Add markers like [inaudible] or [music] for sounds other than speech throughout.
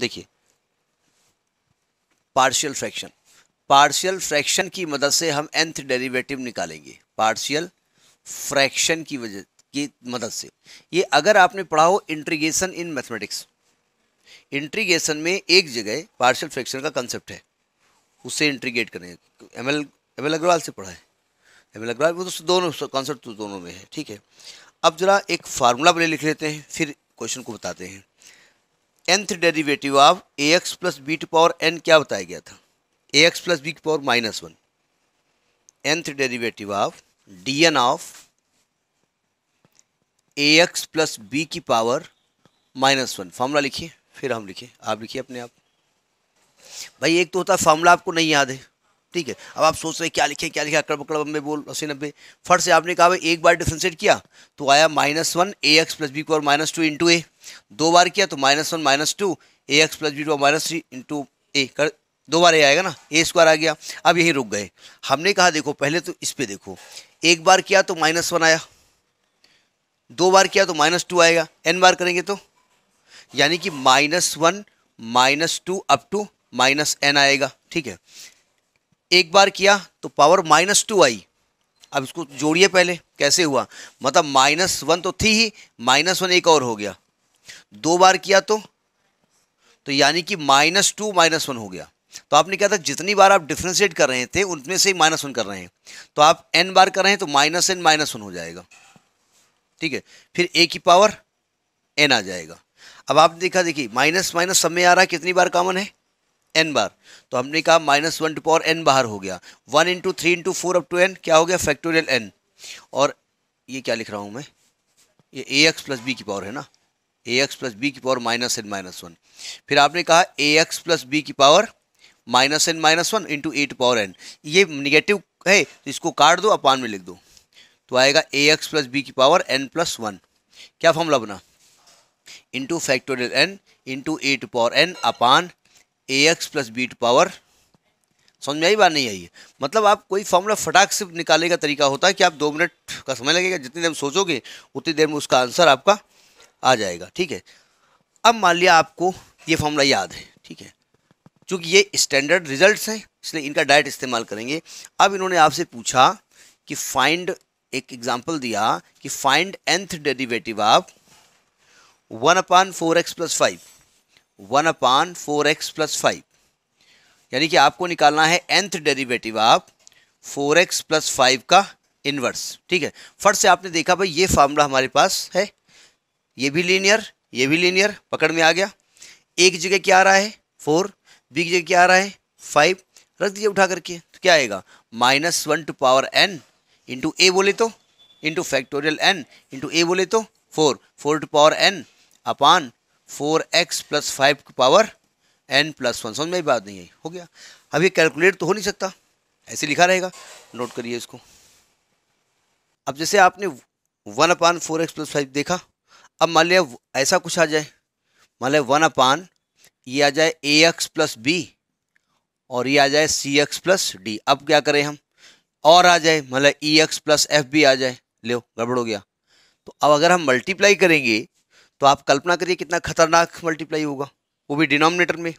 देखिए partial fraction partial fraction की मदद से हम एंथ डेरिवेटिव निकालेंगे पार्शियल फ्रैक्शन की वजह की मदद से ये अगर आपने पढ़ा हो इंट्रीगेशन इन मैथमेटिक्स इंट्रीगेशन में एक जगह पार्शियल फ्रैक्शन का कंसेप्ट है उससे इंट्रीगेट करेंगे M L M L Agarwal से पढ़ा है एम एल अग्रवाल वो तो दोनों कॉन्सेप्ट तो दोनों में है ठीक है अब जरा एक फार्मूला पहले लिख लेते हैं फिर क्वेश्चन को बताते हैं nth derivative of a x plus b to power n क्या बताया गया था a x plus b to power minus one nth derivative of d n of a x plus b की पावर माइनस वन फार्मूला लिखिए फिर हम लिखिए आप लिखिए अपने आप भाई एक तो होता है फार्मूला आपको नहीं याद है ठीक है अब आप सोच रहे हैं क्या लिखे क्या लिखे अकड़ पकड़ नब्बे बोल अस्सी नब्बे फट से आपने कहा एक बार डिफ्रेंशिएट किया तो आया minus one a x plus b को और माइनस टू इंटू ए दो बार किया तो minus one minus two a x plus b को माइनस थ्री इंटू ए कर दो बार ए आएगा ना ए स्क्वायर आ गया अब यहीं रुक गए हमने कहा देखो पहले तो इस पर देखो एक बार किया तो माइनस वन आया दो बार किया तो माइनस टू आएगा एन बार करेंगे तो यानी कि minus one minus two up to minus n आएगा ठीक है एक बार किया तो पावर माइनस टू आई अब इसको जोड़िए पहले कैसे हुआ मतलब माइनस वन तो थी ही माइनस वन एक और हो गया दो बार किया तो तो यानी कि माइनस टू माइनस वन हो गया तो आपने क्या था जितनी बार आप डिफ्रेंशिएट कर रहे थे उनमें से ही माइनस वन कर रहे हैं तो आप एन बार कर रहे हैं तो माइनस एन माइनस वन हो जाएगा ठीक है फिर ए की पावर एन आ जाएगा अब आपने देखा देखिए माइनस माइनस सब में आ रहा है कितनी बार कॉमन है एन बार तो हमने कहा minus one to power n बाहर हो गया one into three into four up to n क्या हो गया फैक्टोरियल एन और ये क्या लिख रहा हूँ मैं ये ए एक्स प्लस बी की पावर है ना ए एक्स प्लस बी की power minus n minus one फिर आपने कहा ए एक्स प्लस बी की power minus n minus one into a to power n ये निगेटिव है तो इसको काट दो अपान में लिख दो तो आएगा ए एक्स प्लस बी की पावर एन प्लस वन क्या फॉर्मूला बना into factorial n into a to power n upon a x plus b to power समझ में आई बात नहीं आई मतलब आप कोई फॉर्मूला फटाक से निकालने का तरीका होता है कि आप दो मिनट का समय लगेगा जितनी देर सोचोगे उतनी देर में उसका आंसर आपका आ जाएगा ठीक है अब मान लिया आपको ये फॉर्मूला याद है ठीक है क्योंकि ये स्टैंडर्ड रिजल्ट्स हैं इसलिए इनका डायरेक्ट इस्तेमाल करेंगे अब इन्होंने आपसे पूछा कि फाइंड एक एग्जाम्पल दिया कि फाइंड एंथ डेरिवेटिव आप one upon four x plus five one upon four x plus five यानी कि आपको निकालना है एंथ डेरिवेटिव आप फोर एक्स प्लस फाइव का इन्वर्स ठीक है फट से आपने देखा भाई ये फार्मूला हमारे पास है ये भी लीनियर ये भी लीनियर पकड़ में आ गया एक जगह क्या आ रहा है फोर बी की जगह क्या आ रहा है फाइव रख दीजिए उठा करके तो क्या आएगा minus one to power n into a बोले तो into factorial n into a बोले तो four four to power n upon four x plus five की पावर एन प्लस वन समझ में बात नहीं आई हो गया अब ये कैलकुलेट तो हो नहीं सकता ऐसे लिखा रहेगा नोट करिए इसको अब जैसे आपने one upon four x plus five देखा अब मान लिया ऐसा कुछ आ जाए मान लिया वन अपान ये आ जाए ए एक्स प्लस बी और ये आ जाए सी एक्स प्लस डी अब क्या करें हम और आ जाए मतलब ई एक्स प्लस एफ भी आ जाए ले गड़बड़ हो गया तो अब अगर हम मल्टीप्लाई करेंगे तो आप कल्पना करिए कितना खतरनाक मल्टीप्लाई होगा वो भी डिनोमिनेटर में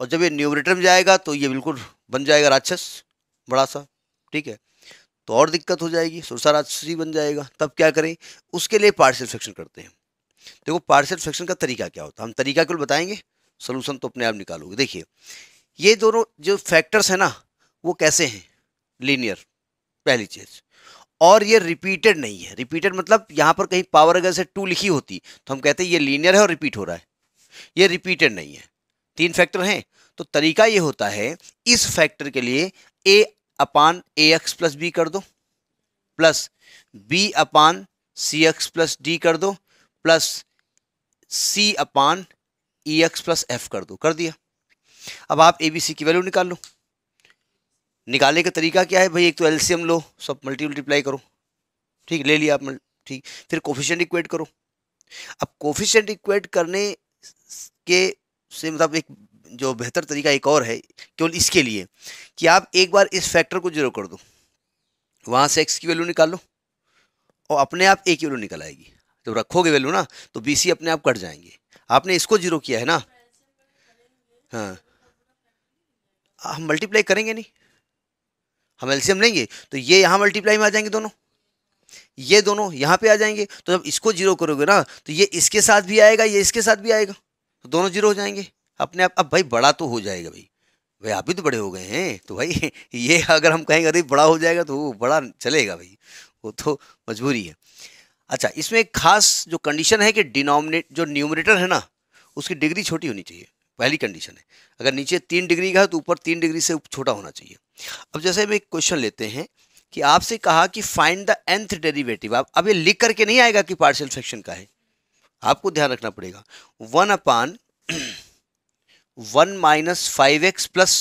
और जब ये न्यूमरेटर में जाएगा तो ये बिल्कुल बन जाएगा राक्षस बड़ा सा ठीक है तो और दिक्कत हो जाएगी सुरसा ही बन जाएगा तब क्या करें उसके लिए पार्शियल फ्रैक्शन करते हैं देखो पार्शियल फ्रैक्शन का तरीका क्या होता है हम तरीका क्यों बताएंगे सोल्यूशन तो अपने आप निकालोगे देखिए ये दोनों जो फैक्टर्स हैं ना वो कैसे हैं लीनियर पहली चीज़ और ये रिपीटेड नहीं है रिपीटेड मतलब यहाँ पर कहीं पावर अगर से टू लिखी होती तो हम कहते हैं ये लीनियर है और रिपीट हो रहा है ये रिपीटेड नहीं है तीन फैक्टर हैं तो तरीका ये होता है इस फैक्टर के लिए a upon a x plus b कर दो plus b upon c x plus d कर दो plus c upon e x plus f कर दो कर दिया अब आप ए बी सी की वैल्यू निकाल लो निकालने का तरीका क्या है भाई एक तो एलसीएम लो सब मल्टी मल्टीप्लाई करो ठीक ले लिया आप ठीक फिर कोफिशेंट इक्वेट करो अब कोफिशेंट इक्वेट करने के से मतलब एक जो बेहतर तरीका एक और है केवल इसके लिए कि आप एक बार इस फैक्टर को जीरो कर दो वहाँ से एक्स की वैल्यू निकालो और अपने आप ए की वैल्यू निकल आएगी जब रखोगे वैल्यू ना तो बी सी अपने आप कट जाएंगे आपने इसको जीरो किया है ना हाँ हम मल्टीप्लाई करेंगे नहीं हम एल्सियम लेंगे तो ये यहाँ मल्टीप्लाई में आ जाएंगे दोनों ये दोनों यहाँ पे आ जाएंगे तो जब इसको जीरो करोगे ना तो ये इसके साथ भी आएगा ये इसके साथ भी आएगा तो दोनों जीरो हो जाएंगे अपने आप अब भाई बड़ा तो हो जाएगा भाई भाई आप भी तो बड़े हो गए हैं तो भाई [laughs] ये अगर हम कहेंगे अरे बड़ा हो जाएगा तो वो बड़ा चलेगा भाई वो तो मजबूरी है अच्छा इसमें एक खास जो कंडीशन है कि डिनोमिनेट जो न्यूमरेटर है ना उसकी डिग्री छोटी होनी चाहिए पहली कंडीशन है अगर नीचे तीन डिग्री का है तो ऊपर तीन डिग्री से छोटा होना चाहिए अब जैसे हम एक क्वेश्चन लेते हैं कि आपसे कहा कि फाइंड द एंथ डेरिवेटिव आप अब ये लिख करके नहीं आएगा कि पार्शियल फ्रैक्शन का है आपको ध्यान रखना पड़ेगा one upon one minus five x plus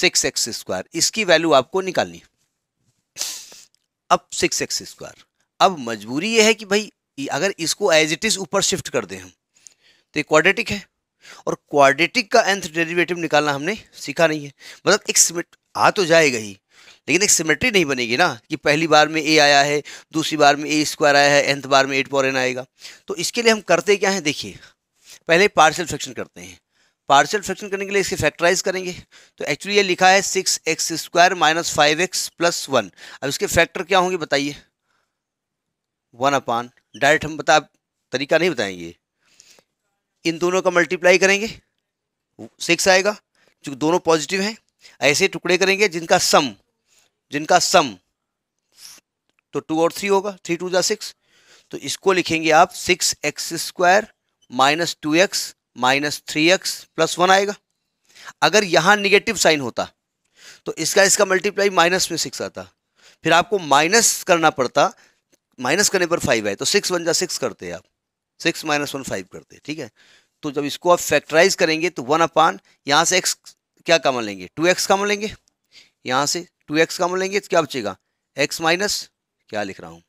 six x square इसकी वैल्यू आपको निकालनी अब सिक्स एक्स स्क्वायर अब मजबूरी ये है कि भाई अगर इसको एज इट इज ऊपर शिफ्ट कर दें हम तो क्वाड्रेटिक है और क्वाड्रेटिक का एंथ डेरिवेटिव निकालना हमने सीखा नहीं है मतलब एक सिमेट आ तो जाएगा ही लेकिन एक सिमेट्री नहीं बनेगी ना कि पहली बार में ए आया है दूसरी बार में ए स्क्वायर आया है एंथ बार में एट पॉर एन आएगा तो इसके लिए हम करते क्या हैं देखिए पहले पार्सल फ्रैक्शन करते हैं पार्सल फ्रैक्शन करने के लिए इसे फैक्टराइज करेंगे तो एक्चुअली ये लिखा है six x square minus five x plus one अब इसके फैक्टर क्या होंगे बताइए वन अपान डायरेक्ट हम बता तरीका नहीं बताएंगे इन दोनों का मल्टीप्लाई करेंगे सिक्स आएगा क्योंकि दोनों पॉजिटिव हैं ऐसे टुकड़े करेंगे जिनका सम जिनका सम तो टू और थ्री होगा थ्री टू ज़ा सिक्स तो इसको लिखेंगे आप six x square minus two x minus three x plus one आएगा अगर यहाँ निगेटिव साइन होता तो इसका इसका मल्टीप्लाई माइनस में सिक्स आता फिर आपको माइनस करना पड़ता माइनस करने पर फाइव आए तो सिक्स वन जा सिक्स करते आप सिक्स माइनस वन फाइव करते ठीक है तो जब इसको आप फैक्टराइज करेंगे तो वन अपान यहाँ से एक्स क्या कॉमन लेंगे टू एक्स कॉमन लेंगे यहाँ से टू एक्स कॉमन लेंगे तो क्या बचेगा एक्स माइनस क्या लिख रहा हूँ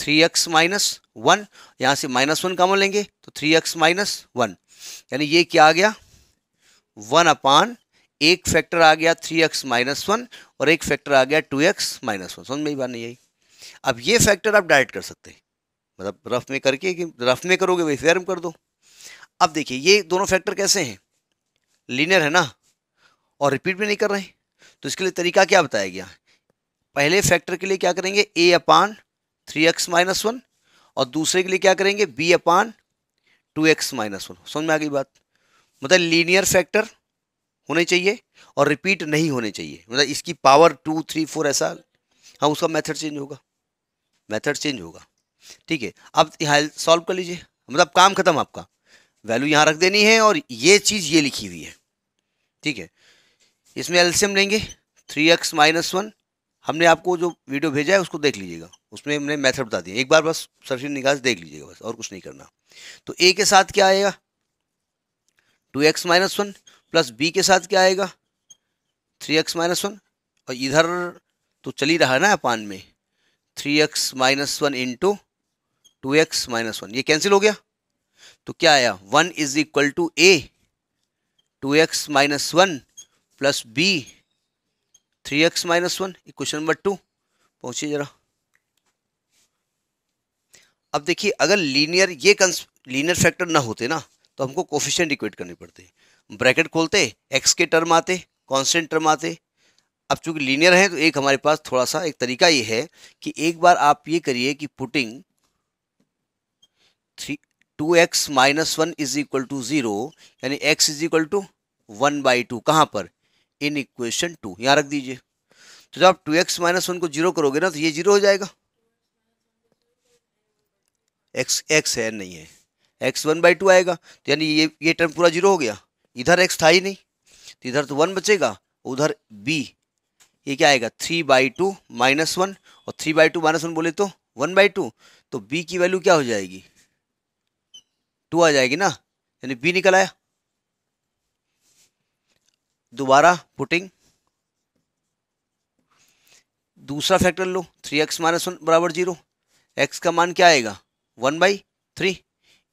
थ्री एक्स माइनस वन यहाँ से माइनस वन कॉमन लेंगे तो थ्री एक्स माइनस वन यानी ये क्या आ गया वन अपान एक फैक्टर आ गया थ्री एक्स माइनस वन और एक फैक्टर आ गया टू एक्स माइनस वन समझ में ही बात नहीं आई अब ये फैक्टर आप डायरेक्ट कर सकते हैं मतलब रफ में करके कि रफ में करोगे वही फेयर में कर दो अब देखिए ये दोनों फैक्टर कैसे हैं लीनियर है ना और रिपीट भी नहीं कर रहे तो इसके लिए तरीका क्या बताया गया पहले फैक्टर के लिए क्या करेंगे a upon three x minus one और दूसरे के लिए क्या करेंगे b upon two x minus one समझ में आ गई बात मतलब लीनियर फैक्टर होने चाहिए और रिपीट नहीं होने चाहिए मतलब इसकी पावर टू थ्री फोर ऐसा हाँ उसका मेथड चेंज होगा मेथड चेंज होगा ठीक है अब यहाँ सॉल्व कर लीजिए मतलब काम खत्म आपका वैल्यू यहाँ रख देनी है और ये चीज़ ये लिखी हुई है ठीक है इसमें एल्सियम लेंगे थ्री एक्स माइनस वन हमने आपको जो वीडियो भेजा है उसको देख लीजिएगा उसमें हमने मेथड बता दिया एक बार बस सर्फिन निकास देख लीजिएगा बस और कुछ नहीं करना तो ए के साथ क्या आएगा two x minus one plus b के साथ क्या आएगा थ्री एक्स माइनस वन और इधर तो चल ही रहा है ना अपान में three x minus one into two x minus one ये कैंसिल हो गया तो क्या आया one is equal to a two x minus one plus b three x minus one question number two पहुंचिए जरा अब देखिए अगर लीनियर ये लीनियर फैक्टर ना होते ना तो हमको कोफिशेंट इक्वेट करने पड़ते ब्रैकेट खोलते एक्स के टर्म आते कॉन्स्टेंट टर्म आते अब चूंकि लीनियर है तो एक हमारे पास थोड़ा सा एक तरीका ये है कि एक बार आप ये करिए कि putting three two x minus one is equal to zero यानी x is equal to one by two कहाँ पर इन इक्वेशन टू यहाँ रख दीजिए तो जब आप टू एक्स माइनस वन को जीरो करोगे ना तो ये जीरो हो जाएगा एक्स एक्स है नहीं है एक्स वन बाई टू आएगा तो यानी ये ये टर्म पूरा जीरो हो गया इधर एक्स था ही नहीं तो इधर तो वन बचेगा उधर बी ये क्या आएगा three by two minus one और three by two minus one बोले तो वन बाई टू तो बी की वैल्यू क्या हो जाएगी टू आ जाएगी ना यानी बी निकल आया दोबारा पुटिंग दूसरा फैक्टर लो थ्री एक्स माइनस वन बराबर जीरो एक्स का मान क्या आएगा one by three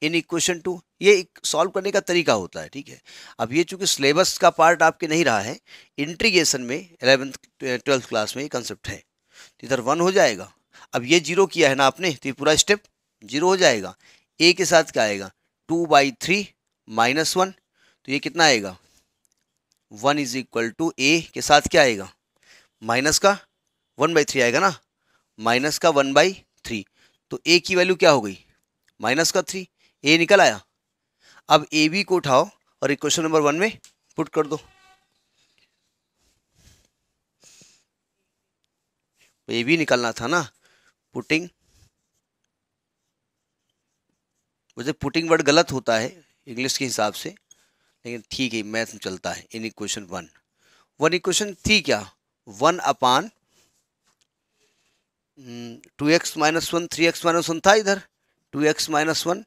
in equation two ये सॉल्व करने का तरीका होता है ठीक है अब ये चूंकि सिलेबस का पार्ट आपके नहीं रहा है इंट्रीगेशन में एलेवेंथ ट्वेल्थ क्लास में ये कंसेप्ट है तो इधर वन हो जाएगा अब ये जीरो किया है ना आपने तो ये पूरा स्टेप जीरो हो जाएगा ए के साथ क्या आएगा two by three minus one तो ये कितना आएगा one is equal to a के साथ क्या आएगा माइनस का वन बाई थ्री आएगा ना माइनस का वन बाई थ्री तो ए की वैल्यू क्या हो गई माइनस का थ्री ए निकल आया अब ए बी को उठाओ और इक्वेशन नंबर वन में पुट कर दो ए बी निकलना था ना पुटिंग वैसे पुटिंग वर्ड गलत होता है इंग्लिश के हिसाब से लेकिन ठीक है मैथ में चलता है in equation one one equation थी क्या one upon two x minus one three x minus one था इधर two x minus one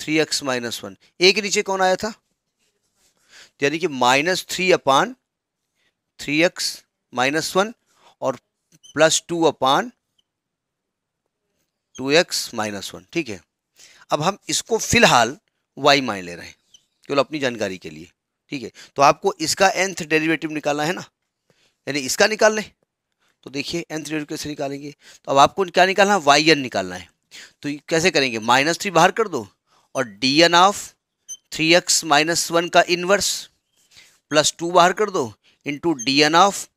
three x minus one a के नीचे कौन आया था यानी कि minus three upon three x minus one और plus two upon two x minus one ठीक है अब हम इसको फिलहाल वाई मान ले रहे हैं केवल अपनी जानकारी के लिए ठीक है तो आपको इसका एंथ डेरिवेटिव निकालना है ना यानी इसका निकाल लें तो देखिए एंथ डेरिवेटिव कैसे निकालेंगे तो अब आपको क्या निकालना है वाई एन निकालना है तो कैसे करेंगे माइनस थ्री बाहर कर दो और d n of three x minus one का इनवर्स प्लस टू बाहर कर दो into d n of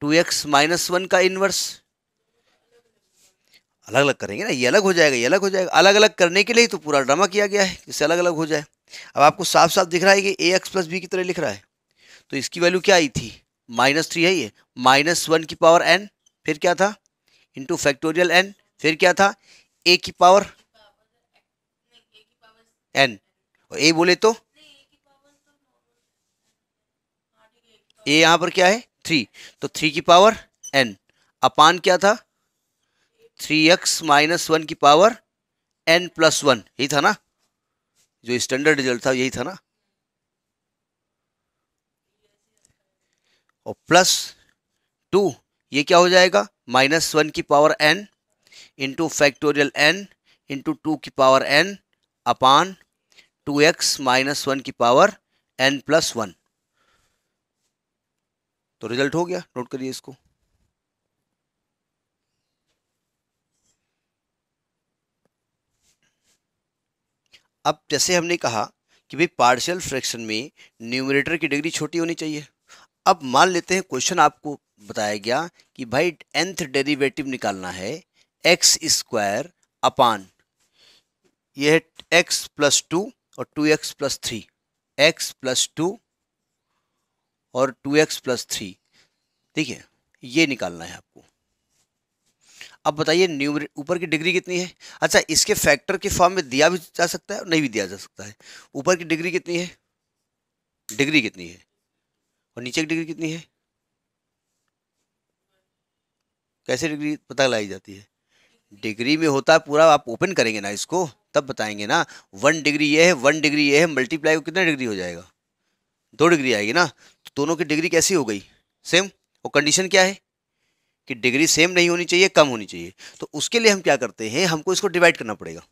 two x minus one का इनवर्स अलग अलग करेंगे ना ये अलग हो जाएगा ये अलग हो जाएगा अलग अलग करने के लिए तो पूरा ड्रामा किया गया है इससे अलग अलग हो जाए अब आपको साफ साफ दिख रहा है कि ए एक्स प्लस बी की तरह लिख रहा है तो इसकी वैल्यू क्या आई थी माइनस थ्री है ये माइनस वन की पावर एन फिर क्या था इंटू फैक्टोरियल एन फिर क्या था ए की पावर एन और ए बोले तो ए यहाँ पर क्या है थ्री तो थ्री की पावर एन अपान क्या था थ्री एक्स माइनस वन की पावर एन प्लस वन यही था ना जो स्टैंडर्ड रिजल्ट था यही था ना और प्लस टू ये क्या हो जाएगा माइनस वन की power n into factorial n into two की power n upon two x minus one की पावर एन प्लस वन तो रिजल्ट हो गया नोट करिए इसको अब जैसे हमने कहा कि भाई पार्शियल फ्रैक्शन में न्यूमरेटर की डिग्री छोटी होनी चाहिए अब मान लेते हैं क्वेश्चन आपको बताया गया कि भाई एंथ डेरिवेटिव निकालना है एक्स स्क्वायर अपान यह एक्स प्लस टू और two x plus three x plus two और टू एक्स प्लस थ्री ठीक है ये निकालना है आप अब बताइए न्यूमर ऊपर की डिग्री कितनी है अच्छा इसके फैक्टर के फॉर्म में दिया भी जा सकता है और नहीं भी दिया जा सकता है ऊपर की डिग्री कितनी है डिग्री कितनी है और नीचे की डिग्री कितनी है कैसे डिग्री पता लाई जाती है डिग्री में होता है पूरा आप ओपन करेंगे ना इसको तब बताएंगे ना वन डिग्री ये है वन डिग्री ये है मल्टीप्लाई को कितना डिग्री हो जाएगा दो डिग्री आएगी ना तो दोनों की डिग्री कैसी हो गई सेम और कंडीशन क्या है कि डिग्री सेम नहीं होनी चाहिए कम होनी चाहिए तो उसके लिए हम क्या करते हैं हमको इसको डिवाइड करना पड़ेगा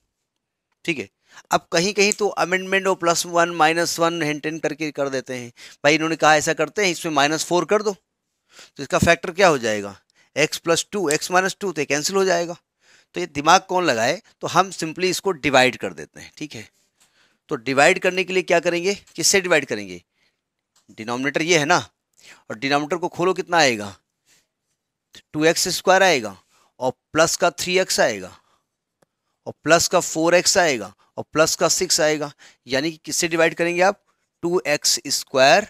ठीक है अब कहीं कहीं तो अमेंडमेंट और प्लस वन माइनस वन हेंटेन करके कर देते हैं भाई इन्होंने कहा ऐसा करते हैं इसमें माइनस फोर कर दो तो इसका फैक्टर क्या हो जाएगा x plus two x minus two तो कैंसिल हो जाएगा तो ये दिमाग कौन लगाए तो हम सिंपली इसको डिवाइड कर देते हैं ठीक है तो डिवाइड करने के लिए क्या करेंगे किससे डिवाइड करेंगे डिनोमिनेटर ये है ना और डिनोमिनेटर को खोलो कितना आएगा टू एक्स स्क्वायर आएगा और प्लस का थ्री एक्स आएगा और प्लस का फोर एक्स आएगा और प्लस का सिक्स आएगा यानी कि किससे डिवाइड करेंगे आप टू एक्स स्क्वायर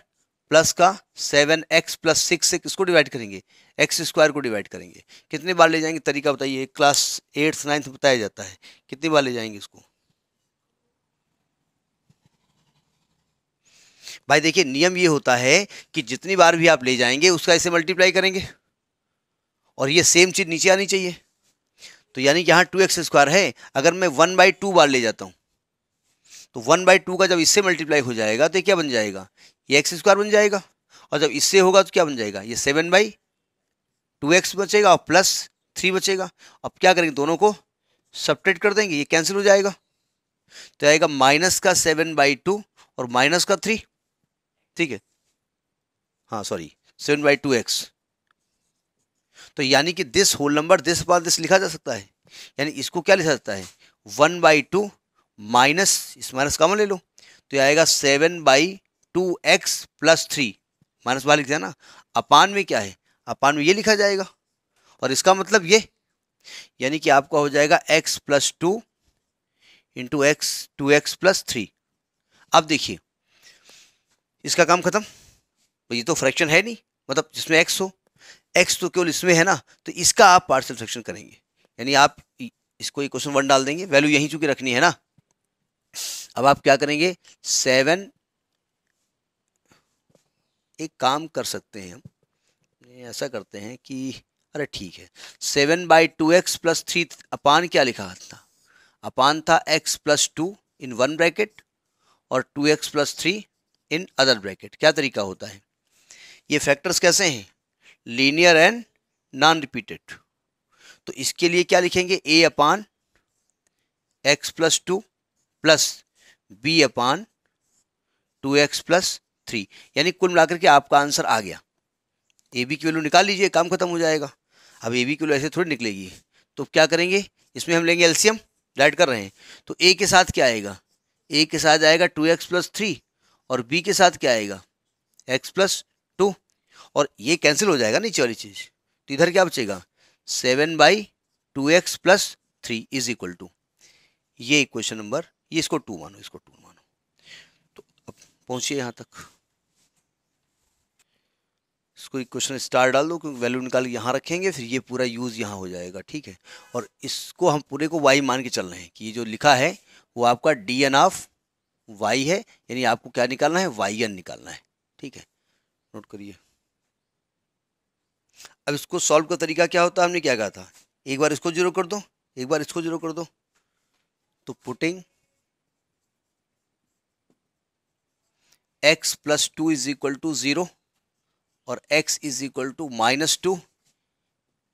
प्लस का सेवन एक्स प्लस सिक्स से किसको डिवाइड करेंगे एक्स स्क्वायर को डिवाइड करेंगे कितने बार ले जाएंगे तरीका बताइए क्लास एट्थ नाइन्थ बताया जाता है कितनी बार ले जाएंगे इसको भाई देखिए नियम ये होता है कि जितनी बार भी आप ले जाएंगे उसका इसे मल्टीप्लाई करेंगे और ये सेम चीज़ नीचे आनी चाहिए तो यानी यहाँ टू एक्स स्क्वायर है अगर मैं वन बाई टू बार ले जाता हूँ तो वन बाई टू का जब इससे मल्टीप्लाई हो जाएगा तो क्या बन जाएगा ये एक्स स्क्वायर बन जाएगा और जब इससे होगा तो क्या बन जाएगा ये सेवन बाई टू एक्स बचेगा और प्लस थ्री बचेगा अब क्या करेंगे दोनों को सपरेट कर देंगे ये कैंसिल हो जाएगा तो आएगा माइनस का सेवन बाई टू और माइनस का थ्री ठीक है हाँ sorry seven by two x तो यानी कि दिस होल नंबर दिस बार दिस लिखा जा सकता है यानी इसको क्या लिखा जाता है वन बाई टू माइनस इस माइनस कॉमन ले लो तो यह आएगा seven by two x plus three minus बाहर लिख दिया ना अपान में क्या है अपान में ये लिखा जाएगा और इसका मतलब ये यानी कि आपका हो जाएगा x plus two into x two x plus three अब देखिए इसका काम खत्म ये तो फ्रैक्शन है नहीं मतलब जिसमें एक्स हो एक्स तो केवल इसमें है ना तो इसका आप पार्सल सेक्शन करेंगे यानी आप इसको ये क्वेश्चन वन डाल देंगे वैल्यू यहीं चूंकि रखनी है ना अब आप क्या करेंगे सेवन एक काम कर सकते हैं हम ऐसा करते हैं कि अरे ठीक है seven by two x plus three upon क्या लिखा था अपान था x plus two in one bracket और two x plus three in other bracket क्या तरीका होता है ये फैक्टर्स कैसे हैं लीनियर एंड नॉन रिपीटेड तो इसके लिए क्या लिखेंगे a upon x plus two plus b upon two x plus three यानी कुल मिलाकर के आपका आंसर आ गया ए बी की वैल्यू निकाल लीजिए काम खत्म हो जाएगा अब ए बी की वैल्यू ऐसे थोड़ी निकलेगी तो क्या करेंगे इसमें हम लेंगे एल्सियम डाइड कर रहे हैं तो ए के साथ क्या आएगा ए के साथ आएगा टू एक्स प्लस थ्री और बी के साथ क्या आएगा एक्स प्लस और ये कैंसिल हो जाएगा नीचे वाली चीज़ तो इधर क्या बचेगा seven by two x plus three is equal to ये इक्वेशन नंबर ये इसको टू मानो इसको टू मानो तो अब पहुंचिए यहाँ तक इसको इक्वेशन स्टार डाल दो क्योंकि वैल्यू निकाल यहाँ रखेंगे फिर ये पूरा यूज़ यहाँ हो जाएगा ठीक है और इसको हम पूरे को वाई मान के चल रहे हैं कि ये जो लिखा है वो आपका डी एन ऑफ वाई है यानी आपको क्या निकालना है वाई एन निकालना है ठीक है नोट करिए अब इसको सॉल्व का तरीका क्या होता है हमने क्या कहा था एक बार इसको जीरो कर दो एक बार इसको जीरो कर दो तो putting x plus two is equal to zero और x is equal to minus two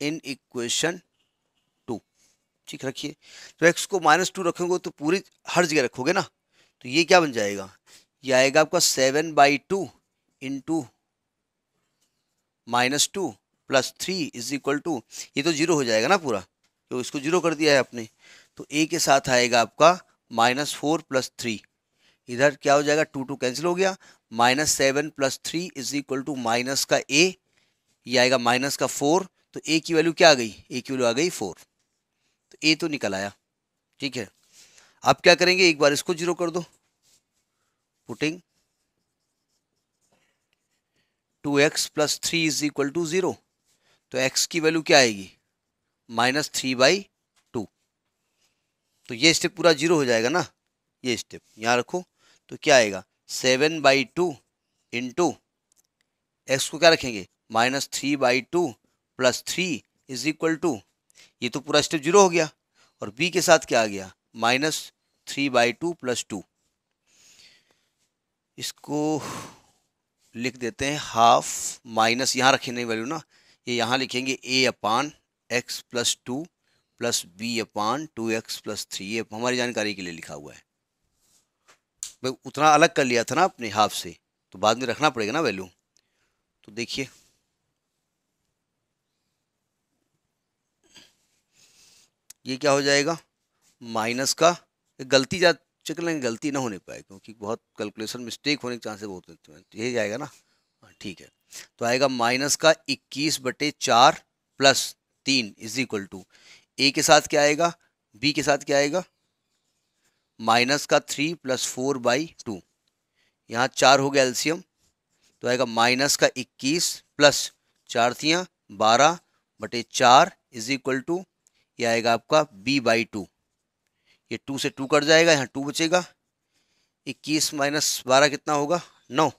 in equation two ठीक रखिए तो एक्स को माइनस टू रखोगे तो पूरी हर जगह रखोगे ना तो ये क्या बन जाएगा ये आएगा आपका seven by two in two minus two plus three is equal to ये तो जीरो हो जाएगा ना पूरा तो इसको जीरो कर दिया है आपने तो ए के साथ आएगा आपका माइनस फोर प्लस थ्री इधर क्या हो जाएगा टू टू कैंसिल हो गया minus seven plus three is equal to minus का ए ये आएगा माइनस का फोर तो ए की वैल्यू क्या आ गई ए की वैल्यू आ गई फोर तो ए तो निकल आया ठीक है आप क्या करेंगे एक बार इसको जीरो कर दो putting two x plus three is equal to zero तो एक्स की वैल्यू क्या आएगी माइनस थ्री बाई टू तो ये स्टेप पूरा जीरो हो जाएगा ना ये स्टेप यहाँ रखो तो क्या आएगा seven by two into x को क्या रखेंगे minus three by two plus three is equal to ये तो पूरा स्टेप जीरो हो गया और बी के साथ क्या आ गया minus three by two plus two इसको लिख देते हैं हाफ माइनस यहाँ रखेंगे नहीं वैल्यू ना ये यहाँ लिखेंगे a upon x plus two plus b upon two x plus three ये हमारी जानकारी के लिए लिखा हुआ है भाई उतना अलग कर लिया था ना अपने हाफ से तो बाद में रखना पड़ेगा ना वैल्यू तो देखिए ये क्या हो जाएगा माइनस का गलती जा चेक लेंगे गलती ना होने पाए क्योंकि बहुत कैलकुलेशन मिस्टेक होने के चांसेस बहुत होते हैं तो यही जाएगा ना हाँ, ठीक है तो आएगा माइनस का इक्कीस बटे चार प्लस तीन इज इक्वल टू ए के साथ क्या आएगा बी के साथ क्या आएगा माइनस का three plus four by two यहाँ चार हो गया एल्सियम तो आएगा माइनस का इक्कीस प्लस चार थियाँ बारह बटे चार इज इक्वल टू यह आएगा आपका बी बाई टू ये टू से टू कट जाएगा यहाँ टू बचेगा इक्कीस माइनस बारह कितना होगा नौ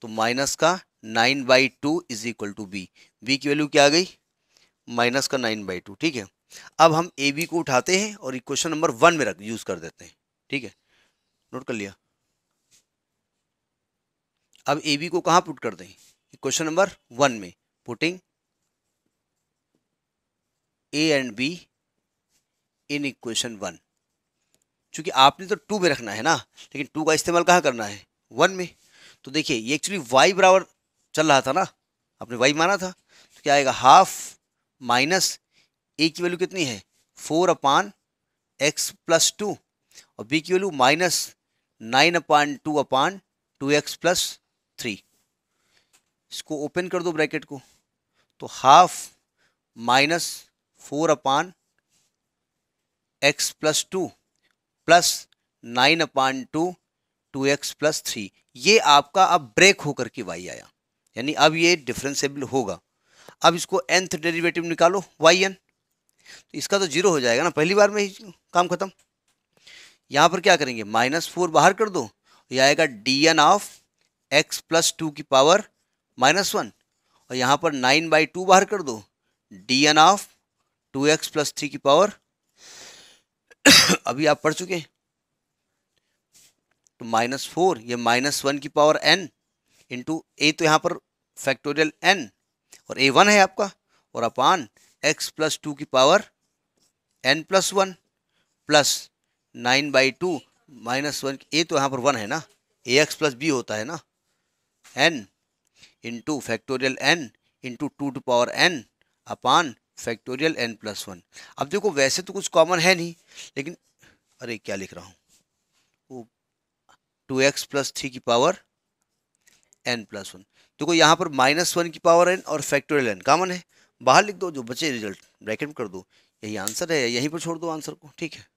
तो माइनस का nine by two is equal to b b की वैल्यू क्या आ गई माइनस का नाइन बाई टू ठीक है अब हम ए बी को उठाते हैं और इक्वेशन नंबर वन में रख यूज़ कर देते हैं ठीक है नोट कर लिया अब ए बी को कहाँ पुट कर दें इक्वेशन नंबर वन में putting a and b in equation one चूंकि आपने तो टू में रखना है ना लेकिन टू का इस्तेमाल कहाँ करना है वन में तो देखिए ये एक्चुअली वाई बराबर चल रहा था ना आपने वाई माना था तो क्या आएगा हाफ माइनस ए की वैल्यू कितनी है four upon x plus two और बी की value minus nine upon two upon two x plus three इसको ओपन कर दो ब्रैकेट को तो half minus four upon x plus two plus nine upon two two x plus three ये आपका अब ब्रेक होकर के वाई आया यानी अब ये डिफ्रेंसेबल होगा अब इसको एंथ डेरिवेटिव निकालो वाई एन तो इसका तो जीरो हो जाएगा ना पहली बार में ही काम खत्म यहाँ पर क्या करेंगे माइनस फोर बाहर कर दो ये आएगा d n of x plus two की पावर माइनस वन और यहाँ पर नाइन बाई टू बाहर कर दो d n of two x plus three की पावर अभी आप पढ़ चुके हैं तो माइनस फोर ये माइनस वन की पावर एन इंटू ए तो यहाँ पर फैक्टोरियल एन और ए वन है आपका और अपान एक्स प्लस टू की power n plus one plus nine by two minus one a तो यहाँ पर वन है ना ए एक्स प्लस बी होता है ना n into factorial n into two to power n upon factorial n plus one अब देखो वैसे तो कुछ कॉमन है नहीं लेकिन अरे क्या लिख रहा हूँ वो टू एक्स प्लस थ्री की पावर एन प्लस वन देखो तो यहाँ पर माइनस वन की पावर एन और फैक्टोरियल एन कामन है बाहर लिख दो जो बचे रिजल्ट ब्रैकेट में कर दो यही आंसर है यहीं पर छोड़ दो आंसर को ठीक है